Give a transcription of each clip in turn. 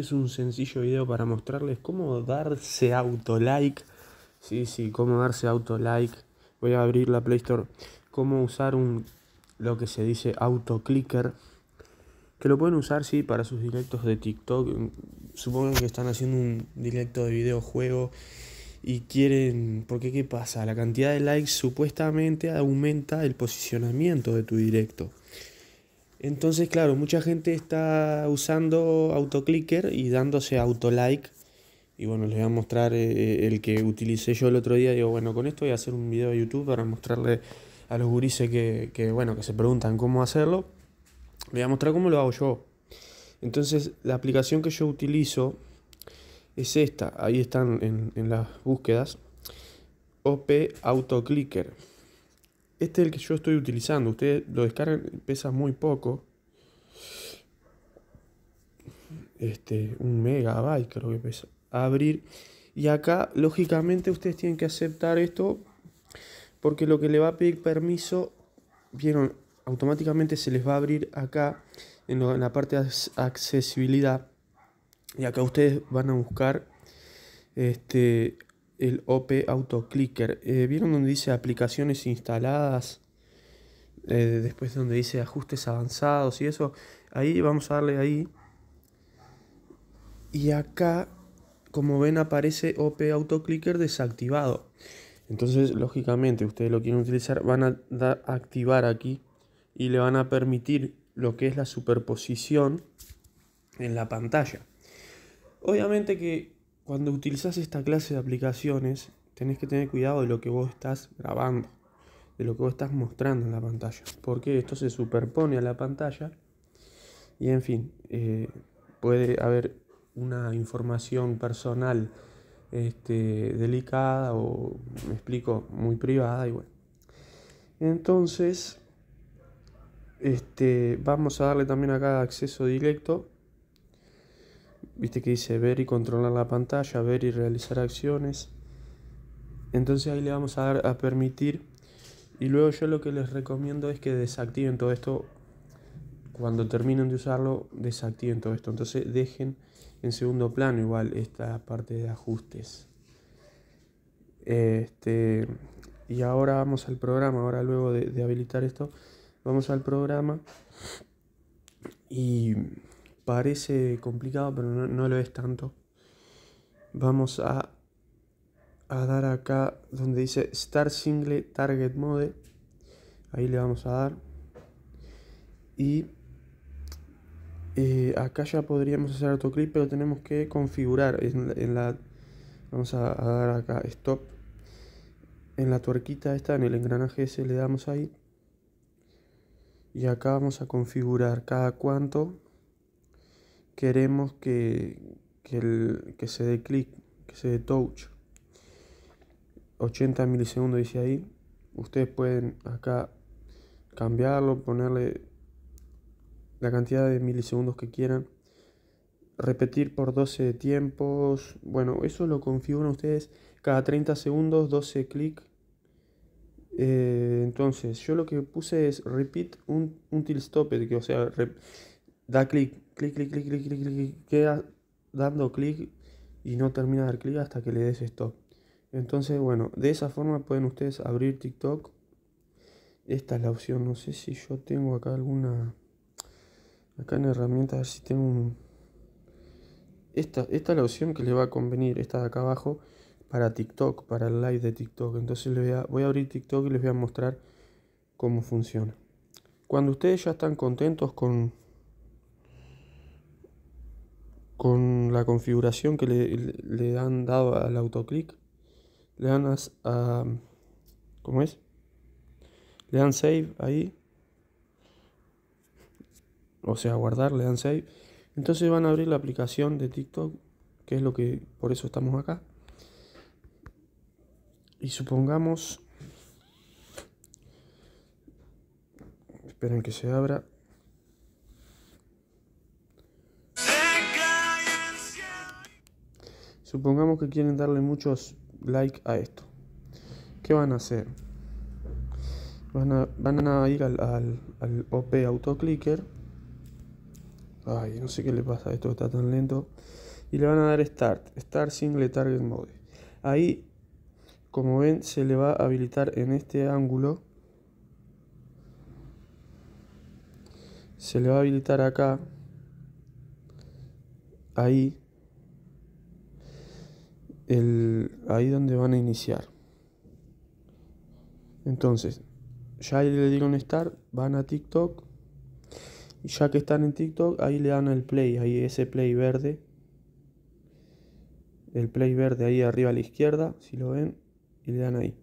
Este es un sencillo video para mostrarles cómo darse auto like. Sí, sí, cómo darse auto like. Voy a abrir la Play Store. Cómo usar un lo que se dice auto clicker. Que lo pueden usar, si para sus directos de TikTok. Supongo que están haciendo un directo de videojuego y quieren. Porque, ¿qué pasa? La cantidad de likes supuestamente aumenta el posicionamiento de tu directo. Entonces, claro, mucha gente está usando autoclicker y dándose autolike. Y bueno, les voy a mostrar eh, eh, el que utilicé yo el otro día. Digo, bueno, con esto voy a hacer un video de YouTube para mostrarle a los gurises que, que, bueno, que se preguntan cómo hacerlo. Les voy a mostrar cómo lo hago yo. Entonces, la aplicación que yo utilizo es esta. Ahí están en, en las búsquedas. OP Autoclicker. Este es el que yo estoy utilizando. Ustedes lo descargan, pesa muy poco. Este, un megabyte creo que pesa. Abrir. Y acá, lógicamente, ustedes tienen que aceptar esto. Porque lo que le va a pedir permiso, vieron, automáticamente se les va a abrir acá en, en la parte de accesibilidad. Y acá ustedes van a buscar este, el OP AutoClicker. Clicker eh, ¿Vieron donde dice aplicaciones instaladas? Eh, después donde dice ajustes avanzados y eso. Ahí vamos a darle ahí. Y acá, como ven, aparece OP Clicker desactivado. Entonces, lógicamente, ustedes lo quieren utilizar, van a dar, activar aquí y le van a permitir lo que es la superposición en la pantalla. Obviamente que cuando utilizas esta clase de aplicaciones, tenés que tener cuidado de lo que vos estás grabando, de lo que vos estás mostrando en la pantalla, porque esto se superpone a la pantalla y en fin, eh, puede haber una información personal este, delicada o, me explico, muy privada y bueno. Entonces, este, vamos a darle también acá acceso directo Viste que dice ver y controlar la pantalla, ver y realizar acciones. Entonces ahí le vamos a dar a permitir. Y luego yo lo que les recomiendo es que desactiven todo esto. Cuando terminen de usarlo, desactiven todo esto. Entonces dejen en segundo plano igual esta parte de ajustes. Este, y ahora vamos al programa. Ahora luego de, de habilitar esto, vamos al programa. Y Parece complicado, pero no, lo es tanto. Vamos a, a dar acá donde dice Star Single Target Mode. Ahí le vamos a dar. Y eh, acá ya podríamos hacer autoclip pero tenemos que configurar en, la... Vamos a, a, dar acá stop. En la tuerquita esta, en el engranaje ese le damos ahí. Y acá vamos a configurar cada cuánto queremos que, el, que se dé clic, que se dé touch. 80 milisegundos dice ahí. Ustedes pueden acá cambiarlo, ponerle la cantidad de milisegundos que quieran. Repetir por 12 tiempos. Bueno, eso lo configuran ustedes cada 30 segundos, 12 clic. Eh, entonces, yo lo que puse es repeat un, until stop que o sea, da clic clic, clic, clic, clic, clic, clic, queda dando clic y no termina de dar clic hasta que le des stop. Entonces, bueno, de esa forma pueden ustedes abrir TikTok. Esta es la opción, no sé si yo tengo acá alguna... Acá en herramientas, a ver si tengo un... Esta, esta es la opción que le va a convenir, esta de acá abajo, para TikTok, para el live de TikTok. Entonces le voy a, voy a abrir TikTok y les voy a mostrar cómo funciona. Cuando ustedes ya están contentos con, con la configuración que le, han dado al autoclick, le dan a, a, ¿Cómo es? Le dan save ahí. O sea, guardar, le dan save. Entonces van a abrir la aplicación de TikTok, que es lo que... Por eso estamos acá. Y supongamos... Esperen que se abra. Supongamos que quieren darle muchos likes a esto. ¿Qué van a hacer? Van a, ir al, OP Autoclicker. Ay, no sé qué le pasa a esto, está tan lento. Y le van a dar Start, Start Single Target Mode. Ahí, como ven, se le va a habilitar en este ángulo. Se le va a habilitar acá. Ahí el, ahí donde van a iniciar. Entonces, ya le dieron estar van a TikTok. Y ya que están en TikTok, ahí le dan el play, ahí ese play verde. El play verde ahí arriba a la izquierda, si lo ven, y le dan ahí.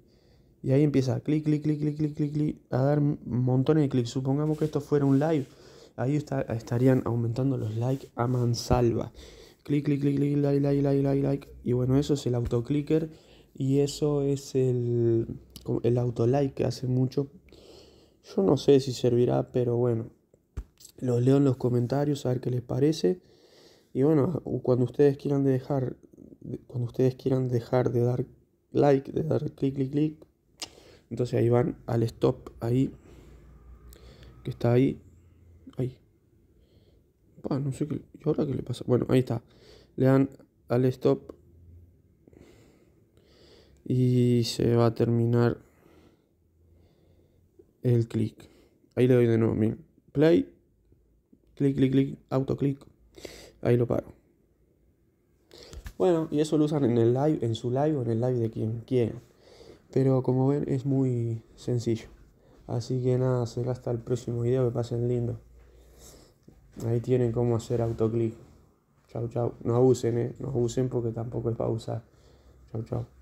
Y ahí empieza clic, clic, clic, clic, clic, clic, clic, a dar montones de clics. Supongamos que esto fuera un live, ahí está, estarían aumentando los likes a mansalva. Clic, clic, clic, clic, like, like, like, like, like. Y bueno, eso es el autoclicker y eso es el, el autolike que hace mucho. Yo no sé si servirá, pero bueno. Los leo en los comentarios a ver qué les parece. Y bueno, cuando ustedes quieran dejar, cuando ustedes quieran dejar de dar like, de dar clic, clic, clic, entonces ahí van al stop ahí, que está ahí, Ah, no sé qué. ¿Y ahora qué le pasa? Bueno, ahí está. Le dan al stop. Y se va a terminar el clic. Ahí le doy de nuevo mi play. Clic, clic, clic, autoclic. Ahí lo paro. Bueno, y eso lo usan en el live, en su live o en el live de quien quieran. Pero como ven es muy sencillo. Así que nada, será hasta el próximo video, que pasen lindo. Ahí tienen cómo hacer autoclick. Chau, chau. No abusen, ¿eh? No abusen porque tampoco es para usar. Chau, chau.